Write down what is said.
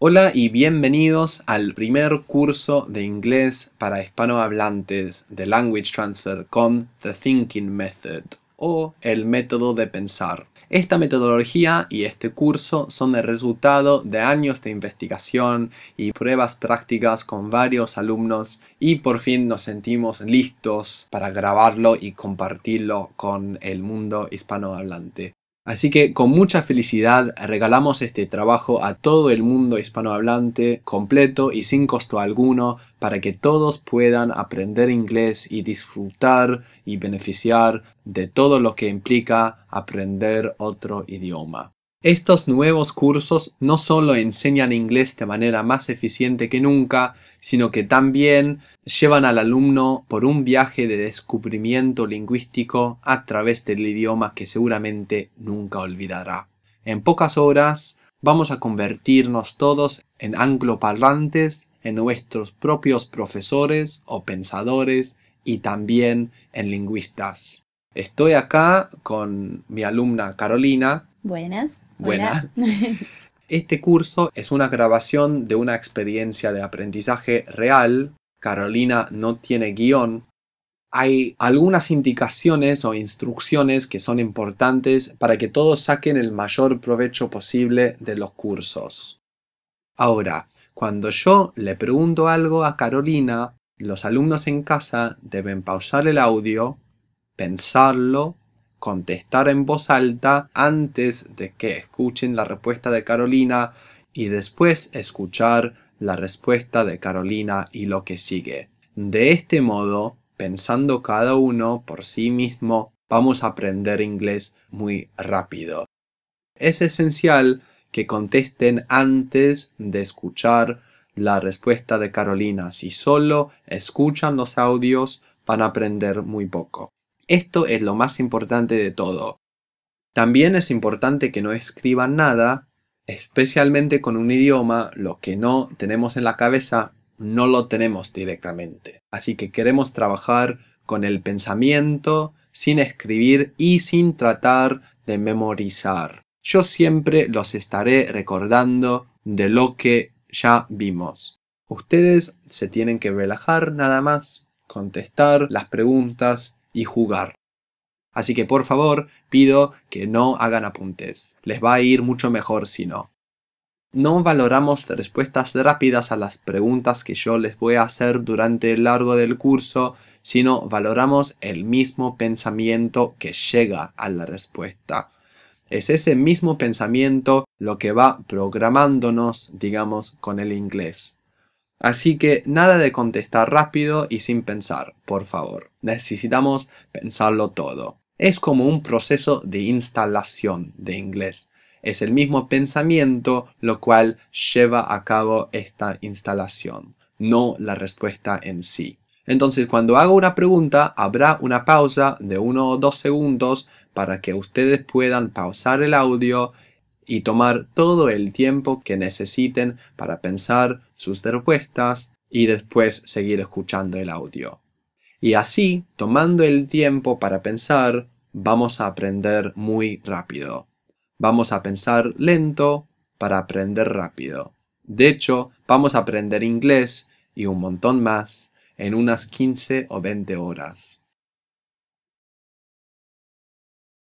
Hola y bienvenidos al primer curso de inglés para hispanohablantes de Language Transfer con The Thinking Method o el método de pensar. Esta metodología y este curso son el resultado de años de investigación y pruebas prácticas con varios alumnos y por fin nos sentimos listos para grabarlo y compartirlo con el mundo hispanohablante. Así que con mucha felicidad regalamos este trabajo a todo el mundo hispanohablante completo y sin costo alguno para que todos puedan aprender inglés y disfrutar y beneficiar de todo lo que implica aprender otro idioma. Estos nuevos cursos no solo enseñan inglés de manera más eficiente que nunca, sino que también llevan al alumno por un viaje de descubrimiento lingüístico a través del idioma que seguramente nunca olvidará. En pocas horas vamos a convertirnos todos en angloparlantes, en nuestros propios profesores o pensadores y también en lingüistas. Estoy acá con mi alumna Carolina. Buenas. Buenas. Este curso es una grabación de una experiencia de aprendizaje real. Carolina no tiene guión. Hay algunas indicaciones o instrucciones que son importantes para que todos saquen el mayor provecho posible de los cursos. Ahora, cuando yo le pregunto algo a Carolina, los alumnos en casa deben pausar el audio, pensarlo contestar en voz alta antes de que escuchen la respuesta de Carolina y después escuchar la respuesta de Carolina y lo que sigue. De este modo, pensando cada uno por sí mismo, vamos a aprender inglés muy rápido. Es esencial que contesten antes de escuchar la respuesta de Carolina. Si solo escuchan los audios, van a aprender muy poco. Esto es lo más importante de todo. También es importante que no escriban nada, especialmente con un idioma, lo que no tenemos en la cabeza no lo tenemos directamente. Así que queremos trabajar con el pensamiento, sin escribir y sin tratar de memorizar. Yo siempre los estaré recordando de lo que ya vimos. Ustedes se tienen que relajar nada más, contestar las preguntas y jugar. Así que por favor pido que no hagan apuntes. Les va a ir mucho mejor si no. No valoramos respuestas rápidas a las preguntas que yo les voy a hacer durante el largo del curso, sino valoramos el mismo pensamiento que llega a la respuesta. Es ese mismo pensamiento lo que va programándonos, digamos, con el inglés. Así que nada de contestar rápido y sin pensar, por favor. Necesitamos pensarlo todo. Es como un proceso de instalación de inglés. Es el mismo pensamiento lo cual lleva a cabo esta instalación, no la respuesta en sí. Entonces, cuando hago una pregunta, habrá una pausa de uno o dos segundos para que ustedes puedan pausar el audio y tomar todo el tiempo que necesiten para pensar sus respuestas y después seguir escuchando el audio. Y así, tomando el tiempo para pensar, vamos a aprender muy rápido. Vamos a pensar lento para aprender rápido. De hecho, vamos a aprender inglés y un montón más en unas 15 o 20 horas.